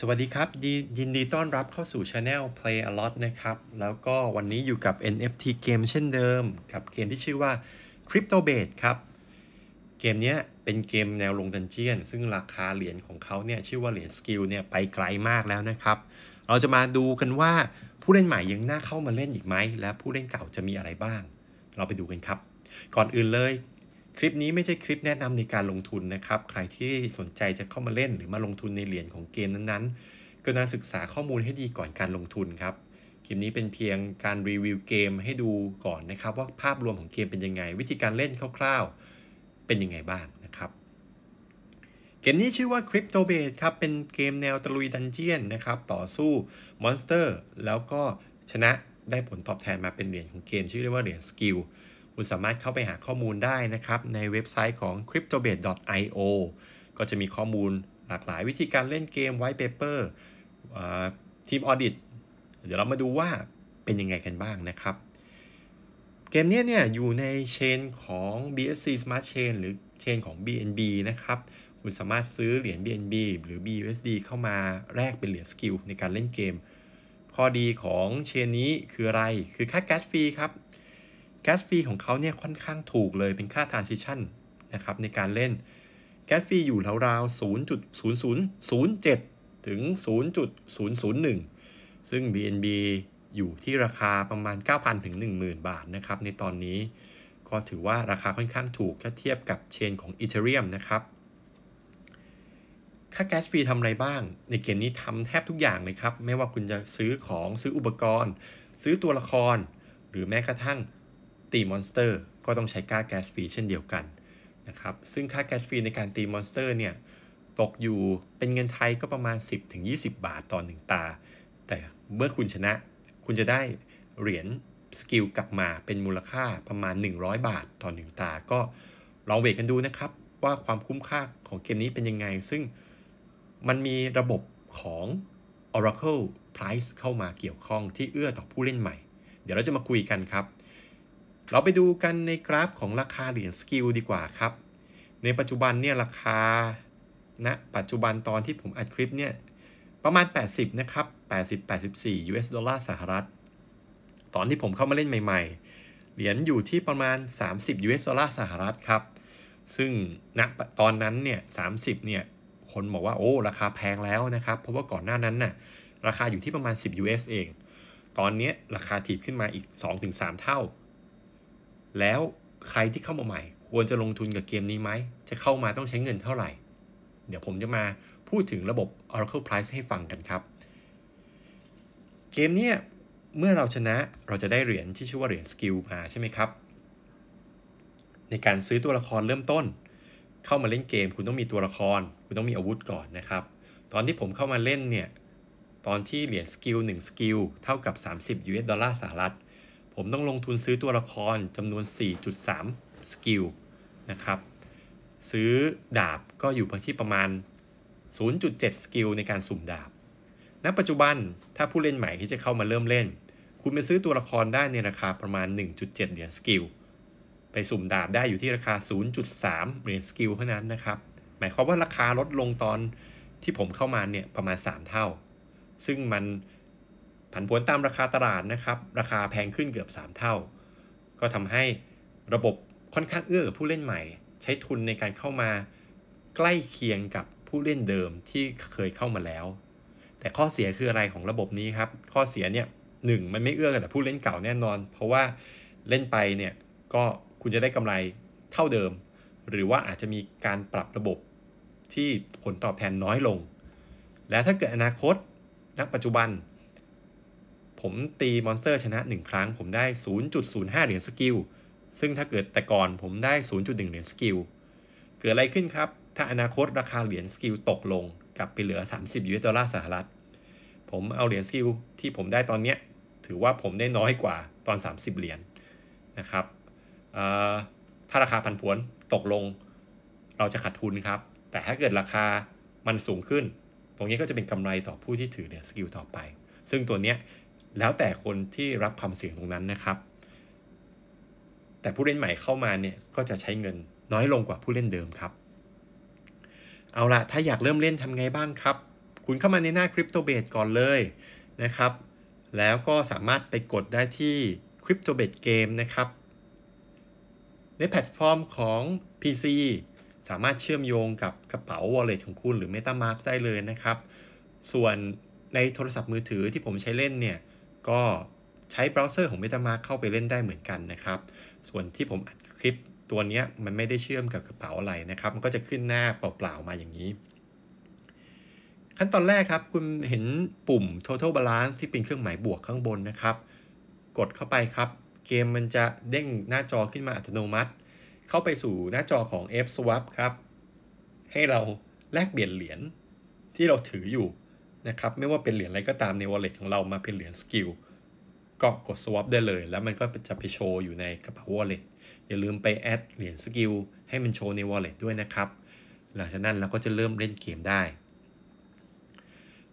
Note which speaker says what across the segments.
Speaker 1: สวัสดีครับ ยินดีต้อนรับเข้าสู่ช anel Play a lot นะครับ แล้วก็วันนี้อยู่กับ NFT เกมเช่นเดิมกับ เกมที่ชื่อว่า Crypto b a t ครับ เกมนี้เป็นเกมแนวลงดันเจียน ซึ่งราคาเหรียญของเขาเนี่ยชื่อว่าเหรียญสกิลเนี่ยไปไกลมากแล้วนะครับ เราจะมาดูกันว่าผู้เล่นใหม่ยังน่าเข้ามาเล่นอีกไหม และผู้เล่นเก่าจะมีอะไรบ้าง เราไปดูกันครับ ก่อนอื่นเลยคลิปนี้ไม่ใช่คลิปแนะนำในการลงทุนนะครับ ใครที่สนใจจะเข้ามาเล่นหรือมาลงทุนในเหรียญของเกมนั้นๆ ก็น่าศึกษาข้อมูลให้ดีก่อนการลงทุนครับ คลิปนี้เป็นเพียงการรีวิวเกมให้ดูก่อนนะครับว่าภาพรวมของเกมเป็นยังไงวิธีการเล่นคร่าวๆ เป็นยังไงบ้างนะครับ เกมนี้ชื่อว่า Crypto b a s e ครับเป็นเกมแนวตะลุยดันเจียนนะครับต่อสู้มอนสเตอร์แล้วก็ชนะได้ผลตอบแทนมาเป็นเหรียญของเกมชื่อเรียกว่าเหรียญสกิลคุณสามารถเข้าไปหาข้อมูลได้นะครับ ในเว็บไซต์ของ cryptobase.io ก็จะมีข้อมูลหลากหลายวิธีการเล่นเกมไวท์เปเปอร์ทีมออดิตเดี๋ยวเรามาดูว่าเป็นยังไงกันบ้างนะครับ เกมนี้เนี่ยอยู่ในเชนของ BSC Smart Chain หรือเชนของ BNB นะครับคุณสามารถซื้อเหรียญ BNB หรือ BUSD เข้ามาแลกเป็นเหรียญสกิลในการเล่นเกม ข้อดีของเชนนี้คืออะไรคือค่าแก๊สฟรีครับแก๊สฟรีของเขาเนี่ยค่อนข้างถูกเลยเป็นค่าทรานซิชันนะครับในการเล่นแก๊สฟรีอยู่ราวๆ0.0007 ถึง 0.001 ซึ่ง BNB อยู่ที่ราคาประมาณ 9,000ถึง10,000 บาทนะครับในตอนนี้ก็ถือว่าราคาค่อนข้างถูกถ้าเทียบกับเชนของ Ethereum นะครับ ค่าแก๊สฟรีทำอะไรบ้าง ในเกมนี้ทำแทบทุกอย่างเลยครับ ไม่ว่าคุณจะซื้อของซื้ออุปกรณ์ ซื้อตัวละคร หรือแม้กระทั่งตีมอนสเตอร์ก็ต้องใช้ค่าแก๊สฟรีเช่นเดียวกันนะครับ ซึ่งค่าแก๊สฟรีในการตีมอนสเตอร์เนี่ย ตกอยู่เป็นเงินไทยก็ประมาณ 10-20 บาทต่อหนึ่งตา แต่เมื่อคุณชนะ คุณจะได้เหรียญสกิลกลับมาเป็นมูลค่าประมาณ 100 บาทต่อหนึ่งตาก็ลองเวทกันดูนะครับว่าความคุ้มค่าของเกมนี้เป็นยังไง ซึ่งมันมีระบบของ Oracle Price เข้ามาเกี่ยวข้องที่เอื้อต่อผู้เล่นใหม่ เดี๋ยวเราจะมาคุยกันครับเราไปดูกันในกราฟของราคาเหรียญสกิลดีกว่าครับ ในปัจจุบันเนี่ยราคาณนะปัจจุบันตอนที่ผมอัดคลิปเนี่ย ประมาณ80นะครับ80 84 US ดอลลาร์สหรัฐ ตอนที่ผมเข้ามาเล่นใหม่ ๆ เหรียญอยู่ที่ประมาณ 30 US ดอลลาร์สหรัฐครับ ซึ่งณนะตอนนั้นเนี่ย30เนี่ย คนบอกว่า โอ้ ราคาแพงแล้วนะครับ เพราะว่าก่อนหน้านั้นน่ะ ราคาอยู่ที่ประมาณ 10 US เอง ตอนนี้ราคาถีบขึ้นมาอีก 2-3 เท่าแล้วใครที่เข้ามาใหม่ ควรจะลงทุนกับเกมนี้ไหม จะเข้ามาต้องใช้เงินเท่าไหร่ เดี๋ยวผมจะมาพูดถึงระบบ Oracle Price ให้ฟังกันครับ เกมนี้เมื่อเราชนะเราจะได้เหรียญที่ชื่อว่าเหรียญสกิลมาใช่ไหมครับในการซื้อตัวละครเริ่มต้น เข้ามาเล่นเกม คุณต้องมีตัวละครคุณต้องมีอาวุธก่อนนะครับ ตอนที่ผมเข้ามาเล่นเนี่ยตอนที่เหรียญสกิล1สกิลเท่ากับ 30 US ดอลลาร์สหรัฐผมต้องลงทุนซื้อตัวละครจำนวน 4.3 สกิลนะครับ ซื้อดาบก็อยู่ที่ประมาณ 0.7 สกิลในการสุ่มดาบ ณปัจจุบันถ้าผู้เล่นใหม่ที่จะเข้ามาเริ่มเล่น คุณไปซื้อตัวละครได้ในราคาประมาณ 1.7 เหรียญสกิลไปสุ่มดาบได้อยู่ที่ราคา 0.3 เหรียญสกิลเท่านั้นนะครับ หมายความว่าราคาลดลงตอนที่ผมเข้ามาเนี่ยประมาณ 3 เท่า ซึ่งมันผันผวนตามราคาตลาดนะครับ ราคาแพงขึ้นเกือบ 3 เท่า ก็ทำให้ระบบค่อนข้างเอื้อกับผู้เล่นใหม่ ใช้ทุนในการเข้ามา ใกล้เคียงกับผู้เล่นเดิมที่เคยเข้ามาแล้ว แต่ข้อเสียคืออะไรของระบบนี้ครับ ข้อเสียเนี่ยหนึ่งมันไม่เอื้อกับผู้เล่นเก่าแน่นอน เพราะว่าเล่นไปเนี่ยก็คุณจะได้กำไรเท่าเดิม หรือว่าอาจจะมีการปรับระบบที่ผลตอบแทนน้อยลง และถ้าเกิดอนาคตนักปัจจุบันผมตีมอนสเตอร์ชนะ 1 ครั้งผมได้ 0.05 เหรียญสกิล ซึ่งถ้าเกิดแต่ก่อนผมได้0.1เหรียญสกิล เกิดอะไรขึ้นครับ ถ้าอนาคตราคาเหรียญสกิลตกลงกลับไปเหลือ 30อสดอลลาร์สหรัฐ ผมเอาเหรียญสกิลที่ผมได้ตอนเนี้ย ถือว่าผมได้น้อยกว่าตอน 30 เหรียญนนะครับถ้าราคาพันผวนตกลง เราจะขาดทุนครับ แต่ถ้าเกิดราคา มันสูงขึ้น ตรงนี้ก็จะเป็นกำไรต่อผู้ที่ถือเหรียญสกิลต่อไป ซึ่งตัวเนี้ยแล้วแต่คนที่รับความเสี่ยงตรงนั้นนะครับ แต่ผู้เล่นใหม่เข้ามาเนี่ย ก็จะใช้เงินน้อยลงกว่าผู้เล่นเดิมครับ เอาละ ถ้าอยากเริ่มเล่นทำไงบ้างครับ คุณเข้ามาในหน้า c r y p t o b บดก่อนเลยนะครับ แล้วก็สามารถไปกดได้ที่ c r y p t o b บดเ Game นะครับ ในแพลตฟอร์มของ PC สามารถเชื่อมโยงกับกระเป๋า Wallet ของคุณหรือ MetaMask ได้เลยนะครับ ส่วนในโทรศัพท์มือถือที่ผมใช้เล่นเนี่ยก็ใช้เบราว์เซอร์ของ MetaMask เข้าไปเล่นได้เหมือนกันนะครับ ส่วนที่ผมอัดคลิปตัวนี้มันไม่ได้เชื่อมกับกระเป๋าอะไรนะครับ มันก็จะขึ้นหน้าเปล่าๆ มาอย่างนี้ ขั้นตอนแรกครับคุณเห็นปุ่ม total balance ที่เป็นเครื่องหมายบวกข้างบนนะครับ กดเข้าไปครับเกมมันจะเด้งหน้าจอขึ้นมาอัตโนมัติ เข้าไปสู่หน้าจอของ F swap ครับ ให้เราแลกเปลี่ยนเหรียญที่เราถืออยู่นะครับไม่ว่าเป็นเหรียญอะไรก็ตามใน wallet ของเรามาเป็นเหรียญสกิลก็กด swap ได้เลยแล้วมันก็จะไปโชว์อยู่ในกระเป๋า wallet อย่าลืมไปแอดเหรียญสกิลให้มันโชว์ใน wallet ด้วยนะครับ หลังจากนั้นเราก็จะเริ่มเล่นเกมได้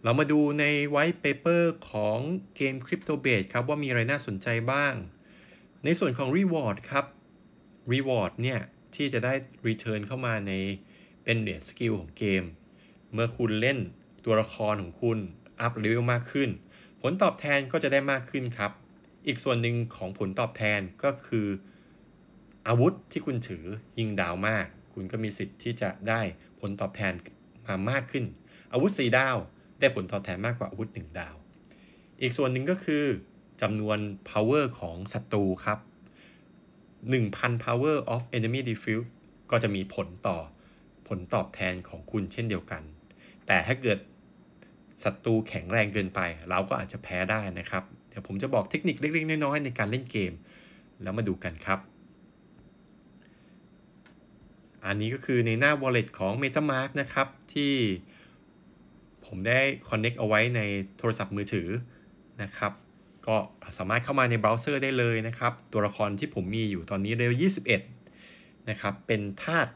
Speaker 1: เรามาดูใน white paper ของเกม crypto base ครับว่ามีอะไรน่าสนใจบ้าง ในส่วนของ reward ครับ reward เนี่ยที่จะได้ return เข้ามาในเป็นเหรียญสกิลของเกม เมื่อคุณเล่นตัวละครของคุณอัพเลเวลมากขึ้น ผลตอบแทนก็จะได้มากขึ้นครับ อีกส่วนหนึ่งของผลตอบแทนก็คือ อาวุธที่คุณถือยิงดาวมาก คุณก็มีสิทธิ์ที่จะได้ผลตอบแทนมามากขึ้น อาวุธ 4 ดาวได้ผลตอบแทนมากกว่าอาวุธ 1 ดาว อีกส่วนหนึ่งก็คือจำนวน power ของศัตรูครับ 1,000 power of enemy defuse ก็จะมีผลต่อผลตอบแทนของคุณเช่นเดียวกัน แต่ถ้าเกิดศัตรูแข็งแรงเกินไป เราก็อาจจะแพ้ได้นะครับ เดี๋ยวผมจะบอกเทคนิคเล็กๆน้อยๆ ในการเล่นเกม แล้วมาดูกันครับ อันนี้ก็คือในหน้า wallet ของ MetaMask นะครับ ที่ผมได้ connect เอาไว้ในโทรศัพท์มือถือนะครับ ก็สามารถเข้ามาในเบราว์เซอร์ได้เลยนะครับ ตัวละครที่ผมมีอยู่ตอนนี้เรเวล21นะครับเป็นธาตุ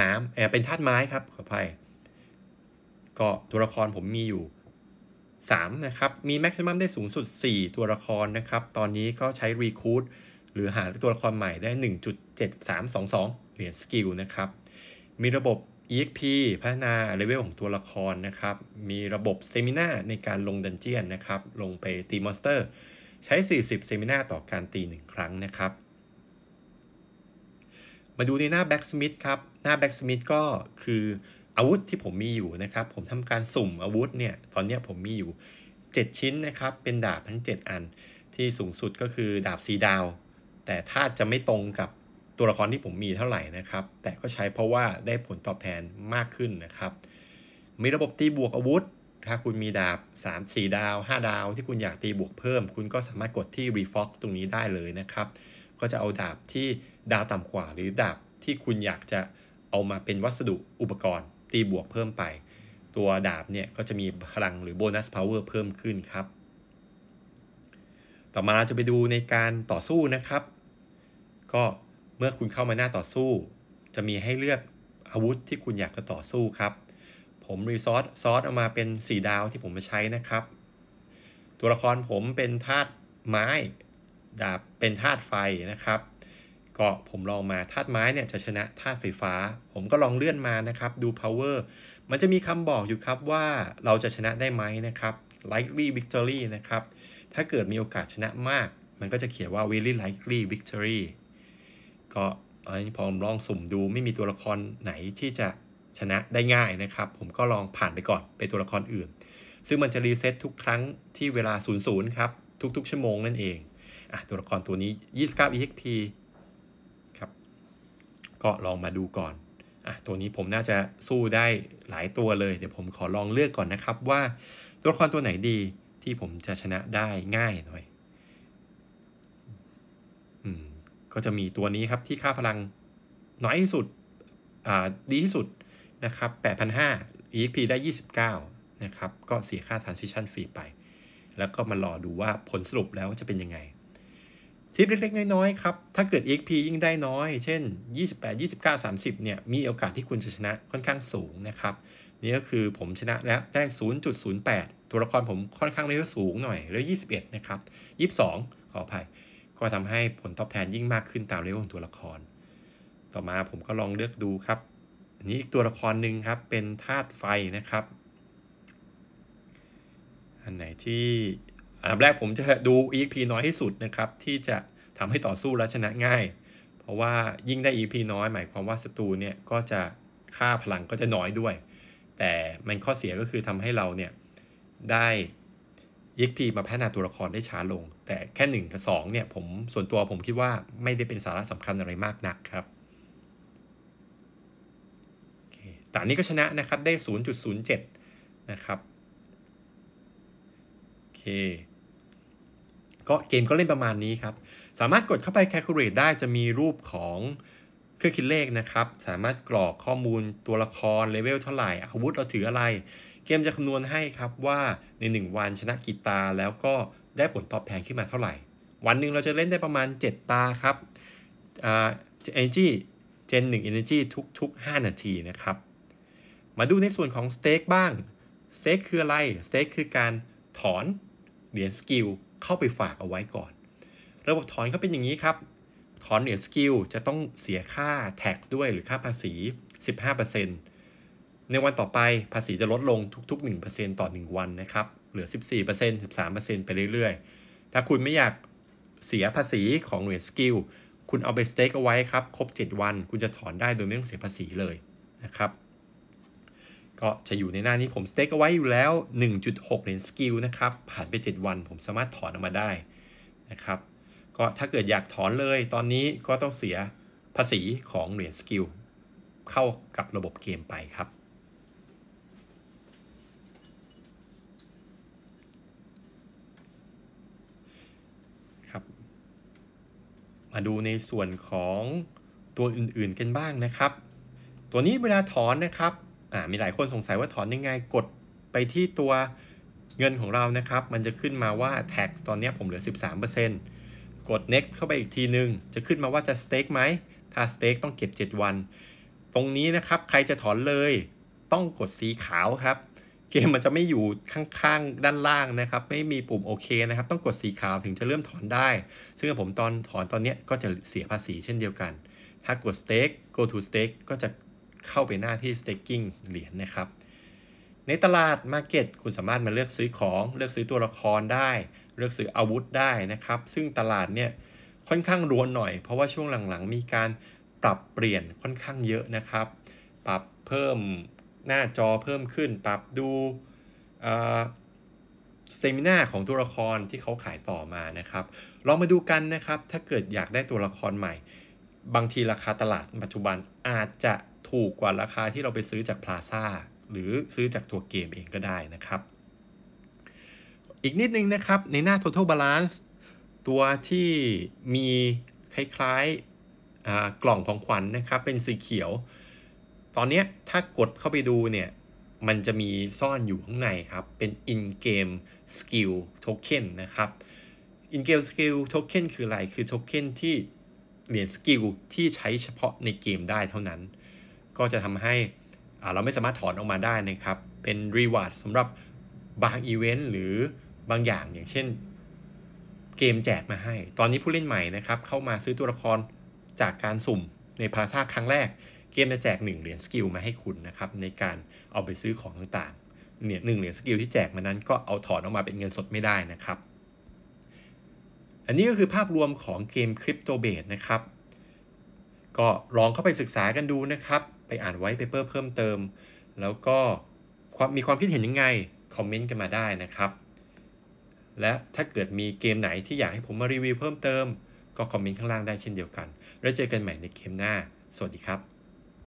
Speaker 1: น้ำเออเป็นธาตุไม้ครับขออภัยก็ตัวละครผมมีอยู่ 3 นะครับ มีแม็กซิมัมได้สูงสุด 4 ตัวละครนะครับ ตอนนี้ก็ใช้รีคูดหรือหาตัวละครใหม่ได้ 1.7322 เหรียญสกิลนะครับ มีระบบ EXP พัฒนา เลเวลของตัวละครนะครับ มีระบบเซมินาในการลงดันเจียนนะครับ ลงไปตีมอนสเตอร์ใช้ 40เซมินาต่อการตี 1 ครั้งนะครับ มาดูในหน้า Blacksmith ครับ หน้า Blacksmith ก็คืออาวุธที่ผมมีอยู่นะครับ ผมทำการสุ่มอาวุธเนี่ย ตอนนี้ผมมีอยู่ 7 ชิ้นนะครับ เป็นดาบทั้ง 7 อันที่สูงสุดก็คือดาบสีดาว แต่ถ้าจะไม่ตรงกับตัวละครที่ผมมีเท่าไหร่นะครับ แต่ก็ใช้เพราะว่าได้ผลตอบแทนมากขึ้นนะครับ มีระบบตีบวกอาวุธถ้าคุณมีดาบ 3 4 ดาว 5 ดาว ที่คุณอยากตีบวกเพิ่ม คุณก็สามารถกดที่ refox ตรงนี้ได้เลยนะครับ ก็จะเอาดาบที่ดาวต่ำกว่า หรือดาบที่คุณอยากจะเอามาเป็นวัสดุอุปกรณ์ตีบวกเพิ่มไป ตัวดาบเนี่ยก็จะมีพลังหรือโบนัสพาวเวอร์เพิ่มขึ้นครับ ต่อมาเราจะไปดูในการต่อสู้นะครับ ก็เมื่อคุณเข้ามาหน้าต่อสู้ จะมีให้เลือกอาวุธที่คุณอยากจะต่อสู้ครับ ผมรีซอสซอสเอามาเป็น 4 ดาวที่ผมมาใช้นะครับ ตัวละครผมเป็นธาตุไม้ ดาบเป็นธาตุไฟนะครับก็ผมลองมาธาตุไม้เนี่ยจะชนะธาตุไฟฟ้า ผมก็ลองเลื่อนมานะครับดู power มันจะมีคำบอกอยู่ครับว่าเราจะชนะได้ไหมนะครับ likely victory นะครับ ถ้าเกิดมีโอกาสชนะมาก มันก็จะเขียนว่า very likely victory ก็ตอนนี้พอลองสุ่มดูไม่มีตัวละครไหนที่จะชนะได้ง่ายนะครับ ผมก็ลองผ่านไปก่อนไปตัวละครอื่น ซึ่งมันจะรีเซ็ตทุกครั้งที่เวลา 00ครับทุก ๆชั่วโมงนั่นเองอ่ะตัวละครตัวนี้29 exp ก็ลองมาดูก่อน อ่ะ ตัวนี้ผมน่าจะสู้ได้หลายตัวเลย เดี๋ยวผมขอลองเลือกก่อนนะครับว่าตัวละครตัวไหนดีที่ผมจะชนะได้ง่ายหน่อย อืม ก็จะมีตัวนี้ครับที่ค่าพลังน้อยที่สุด อ่า ดีที่สุด นะครับ 8,500 EXP ได้ 29 นะครับ ก็เสียค่า transition fee ไป แล้วก็มารอดูว่าผลสรุปแล้วจะเป็นยังไงทิปเล็กๆน้อยๆครับ ถ้าเกิด x p ยิ่งได้น้อย เช่น 28 29 30 เนี่ย มีโอกาสที่คุณจะชนะค่อนข้างสูงนะครับ นี่ก็คือผมชนะแล้ว ได้ 0.08 ตัวละครผมค่อนข้างเลเวลสูงหน่อยเลเวล21 นะครับ 22 ขออภัยก็ทำให้ผลตอบแทนยิ่งมากขึ้นตามเลเวลของตัวละคร ต่อมาผมก็ลองเลือกดูครับ นี้อีกตัวละครหนึ่งครับ เป็นธาตุไฟนะครับ อันไหนที่อันแรกผมจะดู e p น้อยที่สุดนะครับ ที่จะทำให้ต่อสู้และชนะง่าย เพราะว่ายิ่งได้ e p น้อย หมายความว่าศัตรูเนี่ยก็จะค่าพลังก็จะน้อยด้วย แต่มันข้อเสียก็คือทำให้เราเนี่ย ได้ยิกพีมาแพ้นาตัวละครได้ช้าลง แต่แค่ 1 กับ 2 เนี่ยผมส่วนตัวผมคิดว่าไม่ได้เป็นสาระสำคัญอะไรมากนักครับแต่นี้ก็ชนะนะครับได้0.07นะครับโอเคก็เกมก็เล่นประมาณนี้ครับ สามารถกดเข้าไป calculate ได้จะมีรูปของเครื่องคิดเลขนะครับ สามารถกรอกข้อมูลตัวละคร เลเวลเท่าไหร่ อาวุธเราถืออะไร เกมจะคำนวณให้ครับว่าใน 1 วันชนะกี่ตา แล้วก็ได้ผลตอบแทนขึ้นมาเท่าไหร่ วันหนึ่งเราจะเล่นได้ประมาณ 7 ตาครับอ่าเอเนจีเจนหนึ่งเอเนจีทุกๆ 5 นาทีนะครับ มาดูในส่วนของสเต็กบ้างสเต็กคืออะไรสเต็กคือการถอนเหรียญสกิลเข้าไปฝากเอาไว้ก่อน ระบบถอนก็เป็นอย่างนี้ครับ ถอนเหนือสกิลจะต้องเสียค่า tax ด้วย หรือค่าภาษี 15%ในวันต่อไปภาษีจะลดลงทุก ๆ 1%ต่อ 1 วันนะครับ เหลือ 14% 13%ไปเรื่อยๆ ถ้าคุณไม่อยากเสียภาษีของเหนือสกิล คุณเอาไปสเต็กเอาไว้ครับ ครบ 7 วัน คุณจะถอนได้โดยไม่ต้องเสียภาษีเลยนะครับก็จะอยู่ในหน้านี้ผมสเต็กเอาไว้อยู่แล้ว 1.6 เหรียญสกิลนะครับ ผ่านไป 7 วันผมสามารถถอนออกมาได้นะครับ ก็ถ้าเกิดอยากถอนเลยตอนนี้ก็ต้องเสียภาษีของ เหรียญสกิลเข้ากับระบบเกมไปครับ ครับ มาดูในส่วนของตัวอื่นๆกันบ้างนะครับ ตัวนี้เวลาถอนนะครับ่ามีหลายคนสงสัยว่าถอนยังไงกดไปที่ตัวเงินของเรานะครับ มันจะขึ้นมาว่า tax ตอนนี้ผมเหลือ 13%กด next เข้าไปอีกทีนึง จะขึ้นมาว่าจะ stake ไหม ถ้า stake ต้องเก็บ 7 วัน ตรงนี้นะครับ ใครจะถอนเลย ต้องกดสีขาวครับ เกมมันจะไม่อยู่ข้างๆ ด้านล่างนะครับ ไม่มีปุ่มโอเคนะครับ ต้องกดสีขาวถึงจะเริ่มถอนได้ ซึ่งผมตอนถอนตอนนี้ก็จะเสียภาษีเช่นเดียวกัน ถ้ากด stake go to stake ก็จะเข้าไปหน้าที่ staking เหรียญนนะครับ ในตลาด Market คุณสามารถมาเลือกซื้อของเลือกซื้อตัวละครได้ เลือกซื้ออาวุธได้นะครับ ซึ่งตลาดเนี่ยค่อนข้างรวนหน่อย เพราะว่าช่วงหลังๆมีการปรับเปลี่ยนค่อนข้างเยอะนะครับ ปรับเพิ่มหน้าจอเพิ่มขึ้นปรับดูเซมินาของตัวละครที่เขาขายต่อมานะครับลองมาดูกันนะครับถ้าเกิดอยากได้ตัวละครใหม่ บางทีราคาตลาดปัจจุบันอาจจะถูกกว่าราคาที่เราไปซื้อจากพลาซ่าหรือซื้อจากตัวเกมเองก็ได้นะครับ อีกนิดนึงนะครับ ในหน้า total balance ตัวที่มีคล้ายๆกล่องของขวัญนนะครับ เป็นสีเขียว ตอนนี้ถ้ากดเข้าไปดูเนี่ย มันจะมีซ่อนอยู่ข้างในครับ เป็น in-game skill token นะครับ in-game skill token คืออะไร คือโทเค็นที่เหรียญสกิลที่ใช้เฉพาะในเกมได้เท่านั้นก็จะทำให้เราไม่สามารถถอนออกมาได้นะครับ เป็นรีวาร์ดสำหรับบางอีเวนต์หรือบางอย่างอย่างเช่นเกมแจกมาให้ ตอนนี้ผู้เล่นใหม่นะครับ เข้ามาซื้อตัวละครจากการสุ่มในพาซาครั้งแรกเกมจะแจก 1 เหรียญสกิลมาให้คุณนะครับ ในการเอาไปซื้อของต่างๆเนี่ยหนึ่งเหรียญสกิลที่แจกมานั้นก็เอาถอนออกมาเป็นเงินสดไม่ได้นะครับ อันนี้ก็คือภาพรวมของเกมคริปโตเบดนะครับ ก็ลองเข้าไปศึกษากันดูนะครับไปอ่านไว้ไปเพิ่มเพิ่มเติม แล้วก็มีความคิดเห็นยังไง คอมเมนต์กันมาได้นะครับ และถ้าเกิดมีเกมไหนที่อยากให้ผมมารีวิวเพิ่มเติม ก็คอมเมนต์ข้างล่างได้เช่นเดียวกัน แล้วเจอกันใหม่ในเกมหน้า สวัสดีครับ